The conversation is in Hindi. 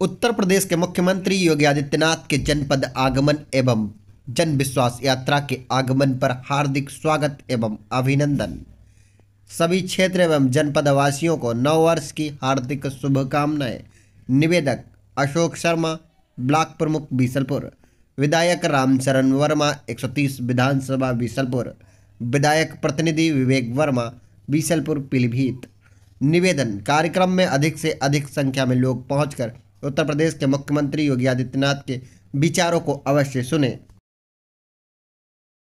उत्तर प्रदेश के मुख्यमंत्री योगी आदित्यनाथ के जनपद आगमन एवं जन विश्वास यात्रा के आगमन पर हार्दिक स्वागत एवं अभिनंदन सभी क्षेत्र एवं जनपद वासियों को नववर्ष की हार्दिक शुभकामनाएं निवेदक अशोक शर्मा ब्लॉक प्रमुख बीसलपुर विधायक रामचरण वर्मा 130 विधानसभा बीसलपुर विधायक प्रतिनिधि विवेक वर्मा बीसलपुर पीलीभीत निवेदन कार्यक्रम में अधिक से अधिक संख्या में लोग पहुंचकर उत्तर प्रदेश के मुख्यमंत्री योगी आदित्यनाथ के विचारों को अवश्य सुने